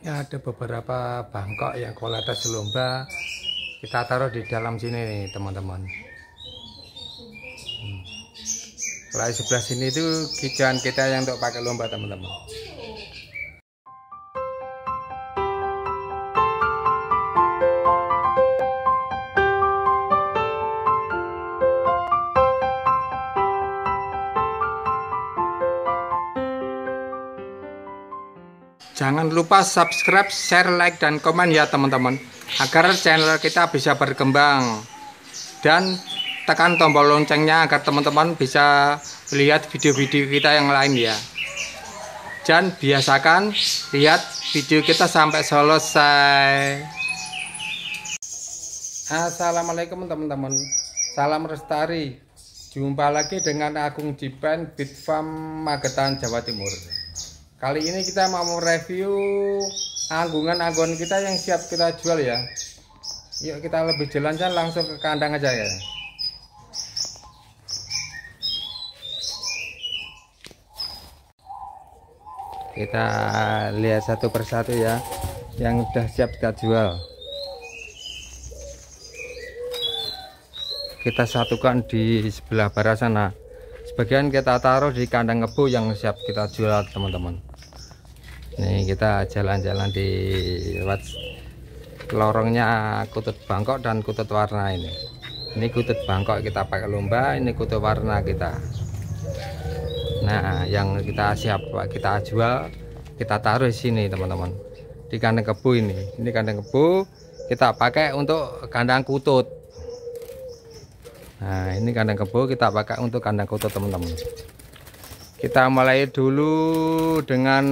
ya ada beberapa bangkok yang kualitas lomba kita taruh di dalam sini nih teman-teman hmm. sebelah sini itu kicauan kita yang untuk pakai lomba teman-teman Jangan lupa subscribe, share, like, dan komen ya teman-teman Agar channel kita bisa berkembang Dan tekan tombol loncengnya agar teman-teman bisa lihat video-video kita yang lain ya Dan biasakan lihat video kita sampai selesai Assalamualaikum teman-teman Salam Restari Jumpa lagi dengan Agung Jipen Bitfam Magetan Jawa Timur Kali ini kita mau review anggungan-anggun kita yang siap kita jual ya. Yuk kita lebih jalan-jalan langsung ke kandang aja ya. Kita lihat satu persatu ya yang sudah siap kita jual. Kita satukan di sebelah barat sana. Sebagian kita taruh di kandang ngebu yang siap kita jual teman-teman ini kita jalan-jalan di lewat lorongnya kutut bangkok dan kutut warna ini ini kutut bangkok kita pakai lomba ini kutut warna kita nah yang kita siap kita jual kita taruh di sini teman-teman di kandang kebu ini ini kandang kebu kita pakai untuk kandang kutut nah ini kandang kebu kita pakai untuk kandang kutut teman-teman kita mulai dulu dengan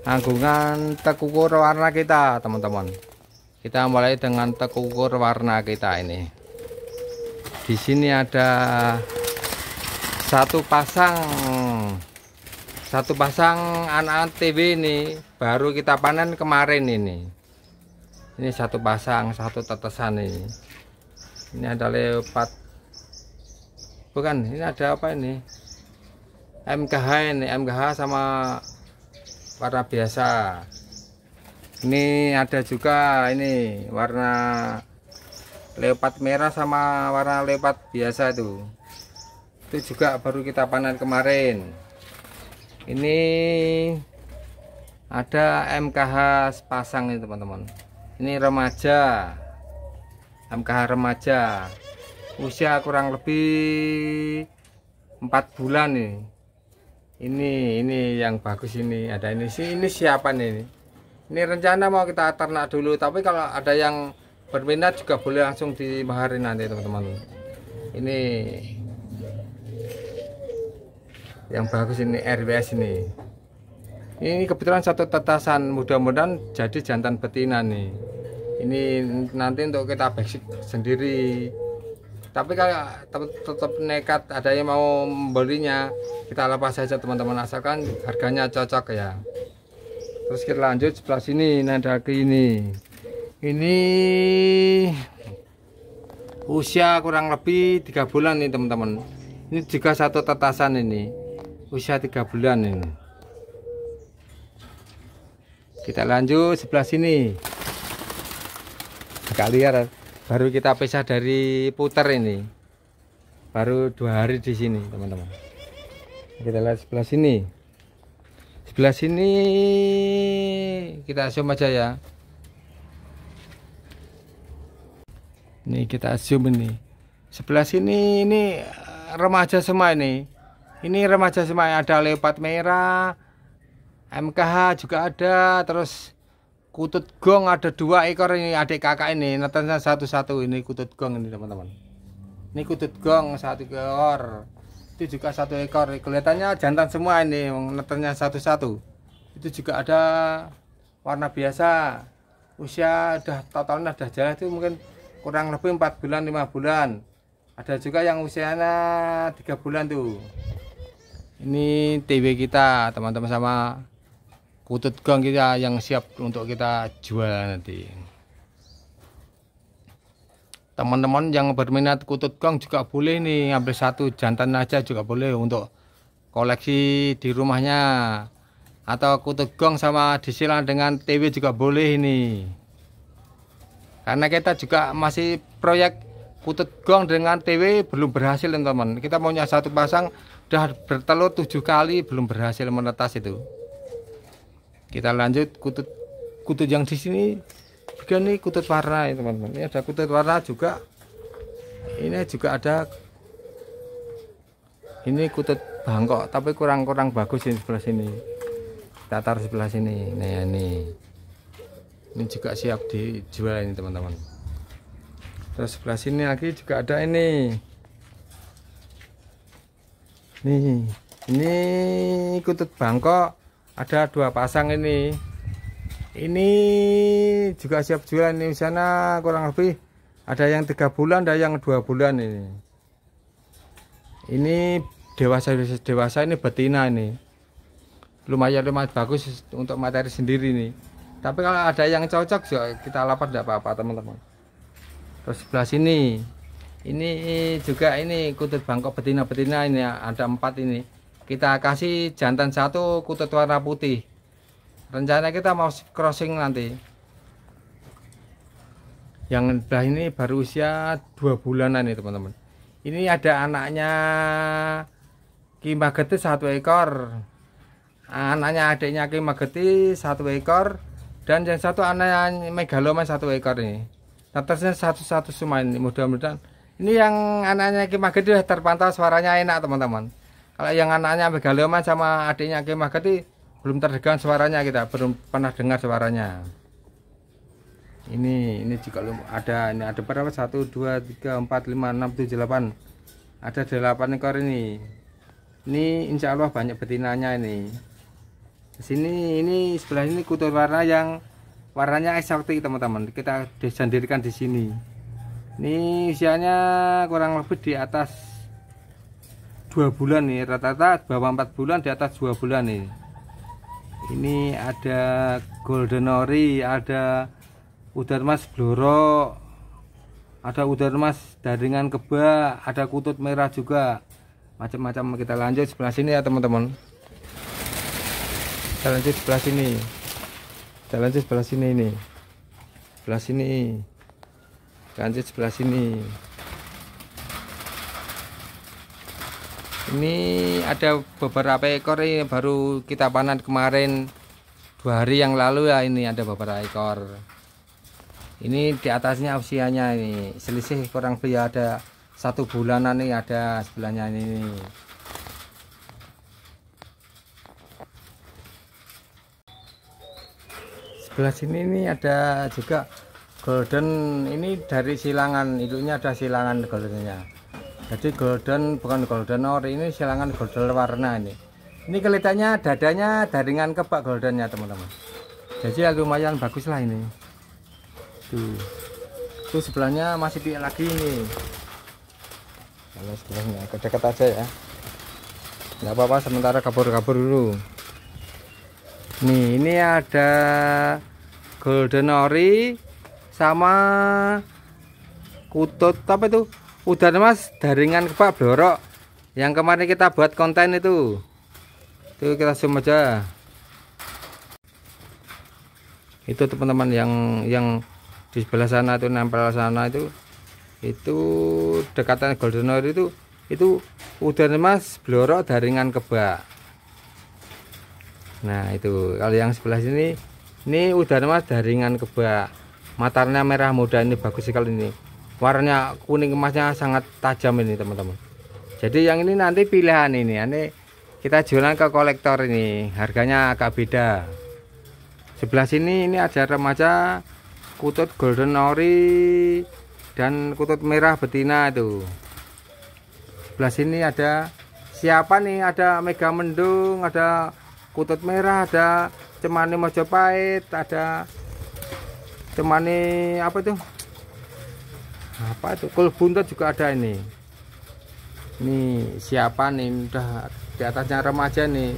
anggungan tekukur warna kita teman-teman kita mulai dengan tekukur warna kita ini di sini ada satu pasang satu pasang anak TB ini baru kita panen kemarin ini ini satu pasang satu tetesan ini ini ada leopard bukan ini ada apa ini MKH ini MKH sama warna biasa ini ada juga ini warna leopard merah sama warna leopard biasa itu itu juga baru kita panen kemarin ini ada MKH sepasang ini teman-teman ini remaja MKH remaja usia kurang lebih 4 bulan nih ini ini yang bagus ini ada ini sih ini siapa nih ini ini rencana mau kita ternak dulu tapi kalau ada yang berminat juga boleh langsung dimaharin nanti teman-teman ini yang bagus ini RWS ini ini kebetulan satu tetasan mudah-mudahan jadi jantan betina nih ini nanti untuk kita basic sendiri tapi kalau tetap nekat ada yang mau membelinya kita lepas saja teman-teman asalkan harganya cocok ya terus kita lanjut sebelah sini nada ke ini ini usia kurang lebih tiga bulan nih teman-teman ini juga satu tetasan ini usia tiga bulan ini kita lanjut sebelah sini agak liar baru kita pisah dari puter ini baru dua hari di sini teman-teman kita lihat sebelah sini sebelah sini kita zoom aja ya ini kita zoom ini sebelah sini ini remaja semua ini ini remaja semua ada leopat merah MKH juga ada terus kutut gong ada dua ekor ini adik kakak ini netennya satu-satu ini kutut gong ini teman-teman ini kutut gong satu ekor itu juga satu ekor kelihatannya jantan semua ini netennya satu-satu itu juga ada warna biasa usia udah totalnya udah jalan itu mungkin kurang lebih empat bulan lima bulan ada juga yang usianya tiga bulan tuh ini TB kita teman-teman sama kutut gong kita yang siap untuk kita jual nanti teman-teman yang berminat kutut gong juga boleh nih ambil satu jantan aja juga boleh untuk koleksi di rumahnya atau kutut gong sama disilang dengan TW juga boleh ini karena kita juga masih proyek kutut gong dengan TW belum berhasil teman-teman kita punya satu pasang udah bertelur tujuh kali belum berhasil menetas itu kita lanjut kutut kutut yang di sini begini kutut warna ya teman-teman ini ada kutut warna juga ini juga ada ini kutut bangkok tapi kurang-kurang bagus ini sebelah sini kita taruh sebelah sini nah ya ini ini juga siap dijual ini teman-teman terus sebelah sini lagi juga ada ini nih ini kutut bangkok ada dua pasang ini ini juga siap jualan di sana kurang lebih ada yang tiga bulan ada yang dua bulan ini ini dewasa dewasa ini betina ini lumayan lumayan bagus untuk materi sendiri ini. tapi kalau ada yang cocok juga ya kita lapar tidak apa-apa teman-teman terus sebelah sini ini juga ini kutut bangkok betina betina ini ada empat ini kita kasih jantan satu kutut warna putih rencana kita mau crossing nanti yang belah ini baru usia dua bulanan nih teman-teman ini ada anaknya kimageti satu ekor anaknya adiknya kimageti satu ekor dan yang satu anaknya megaloma satu ekor ini tetesnya satu-satu semua ini mudah-mudahan ini yang anaknya kimageti terpantau suaranya enak teman-teman kalau yang anaknya megaloma sama adiknya kemah, kemagati belum terdengar suaranya kita belum pernah dengar suaranya ini ini juga ada ini ada berapa satu dua tiga empat lima enam tujuh delapan ada delapan ekor ini ini insya Allah banyak betinanya ini di sini ini sebelah ini kutu warna yang warnanya eksotik teman-teman kita sendirikan di sini ini usianya kurang lebih di atas dua bulan nih rata-rata bawah empat bulan di atas dua bulan nih ini ada golden ori ada udar mas bloro ada udar mas daringan keba ada kutut merah juga macam-macam kita lanjut sebelah sini ya teman-teman kita lanjut sebelah sini kita lanjut sebelah sini ini sebelah sini lanjut sebelah sini ini ada beberapa ekor ini baru kita panen kemarin dua hari yang lalu ya ini ada beberapa ekor ini di atasnya usianya ini selisih kurang lebih ada satu bulanan nih ada sebelahnya ini sebelah sini ini ada juga golden ini dari silangan hidupnya ada silangan goldennya jadi golden bukan golden ori oh, ini silangan golden warna ini ini kelihatannya dadanya daringan kebak goldennya teman-teman jadi ya lumayan bagus lah ini tuh tuh sebelahnya masih di lagi ini kalau sebelahnya ke dekat aja ya nggak apa-apa sementara kabur-kabur dulu nih ini ada golden ori sama kutut apa itu udah mas daringan kebak blorok yang kemarin kita buat konten itu itu kita zoom aja itu teman-teman yang yang di sebelah sana itu nempel sana itu itu dekatan golden oil itu itu udah mas blorok daringan kebak nah itu kalau yang sebelah sini ini udah mas daringan kebak matarnya merah muda ini bagus sekali ini warnanya kuning emasnya sangat tajam ini teman-teman jadi yang ini nanti pilihan ini ini kita jualan ke kolektor ini harganya agak beda sebelah sini ini ada remaja kutut golden ori dan kutut merah betina itu sebelah sini ada siapa nih ada mega mendung ada kutut merah ada cemani mojopahit ada cemani apa tuh? apa itu bunda juga ada ini ini siapa nih udah di atasnya remaja nih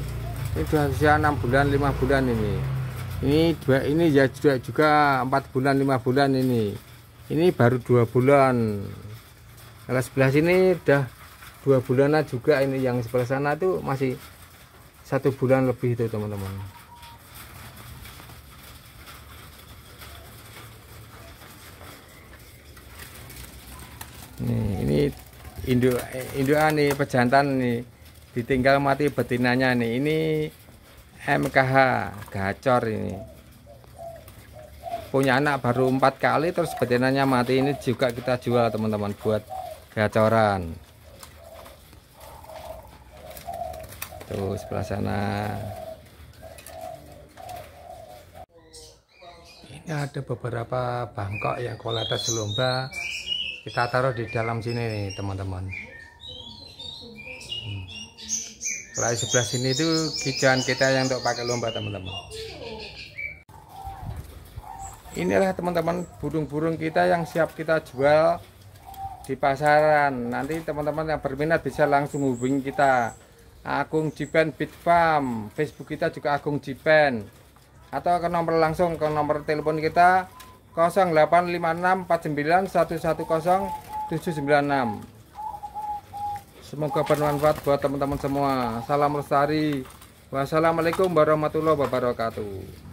ini sudah usia 6 bulan 5 bulan ini ini dua ini ya juga juga 4 bulan 5 bulan ini ini baru dua bulan kalau sebelah sini udah dua bulanan juga ini yang sebelah sana tuh masih satu bulan lebih itu teman-teman induk indukan nih pejantan nih ditinggal mati betinanya nih ini MKH gacor ini punya anak baru empat kali terus betinanya mati ini juga kita jual teman-teman buat gacoran tuh sebelah sana ini ada beberapa bangkok yang kualitas lomba kita taruh di dalam sini nih teman-teman hmm. Kalau sebelah sini itu kijauan kita yang untuk pakai lomba teman-teman inilah teman-teman burung-burung kita yang siap kita jual di pasaran nanti teman-teman yang berminat bisa langsung hubungi kita Agung Jipen Pit Farm Facebook kita juga Agung Jipen atau ke nomor langsung ke nomor telepon kita 085649110796 Semoga bermanfaat buat teman-teman semua Salam lestari Wassalamualaikum warahmatullahi wabarakatuh